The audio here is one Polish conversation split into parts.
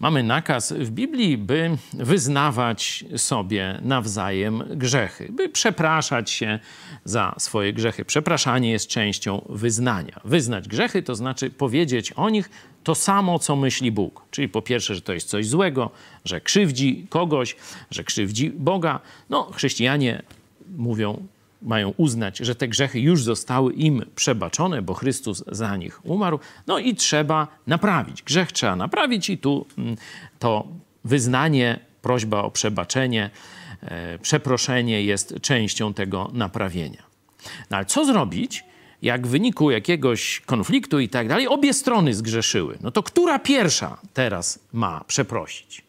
Mamy nakaz w Biblii, by wyznawać sobie nawzajem grzechy, by przepraszać się za swoje grzechy. Przepraszanie jest częścią wyznania. Wyznać grzechy to znaczy powiedzieć o nich to samo, co myśli Bóg. Czyli po pierwsze, że to jest coś złego, że krzywdzi kogoś, że krzywdzi Boga. No, chrześcijanie mówią mają uznać, że te grzechy już zostały im przebaczone, bo Chrystus za nich umarł. No i trzeba naprawić. Grzech trzeba naprawić, i tu mm, to wyznanie, prośba o przebaczenie, e, przeproszenie jest częścią tego naprawienia. No ale co zrobić, jak w wyniku jakiegoś konfliktu i tak dalej obie strony zgrzeszyły? No to która pierwsza teraz ma przeprosić?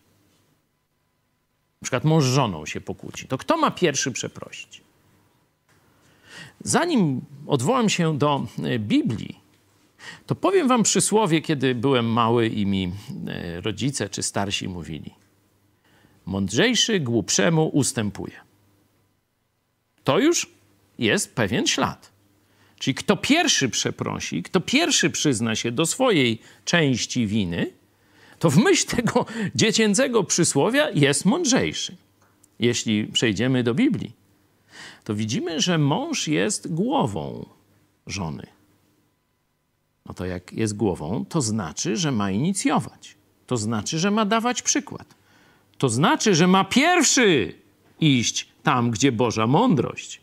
Na przykład mąż z żoną się pokłóci. To kto ma pierwszy przeprosić? Zanim odwołam się do e, Biblii, to powiem wam przysłowie, kiedy byłem mały i mi e, rodzice czy starsi mówili: Mądrzejszy głupszemu ustępuje. To już jest pewien ślad. Czyli kto pierwszy przeprosi, kto pierwszy przyzna się do swojej części winy, to w myśl tego dziecięcego przysłowia jest mądrzejszy. Jeśli przejdziemy do Biblii, to widzimy, że mąż jest głową żony. No to jak jest głową, to znaczy, że ma inicjować. To znaczy, że ma dawać przykład. To znaczy, że ma pierwszy iść tam, gdzie Boża mądrość,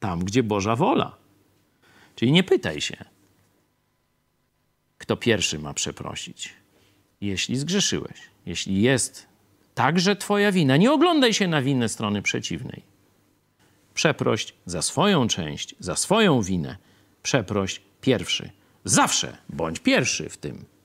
tam, gdzie Boża wola. Czyli nie pytaj się, kto pierwszy ma przeprosić, jeśli zgrzeszyłeś, jeśli jest także Twoja wina. Nie oglądaj się na winę strony przeciwnej przeproś za swoją część, za swoją winę, przeproś pierwszy. Zawsze bądź pierwszy w tym.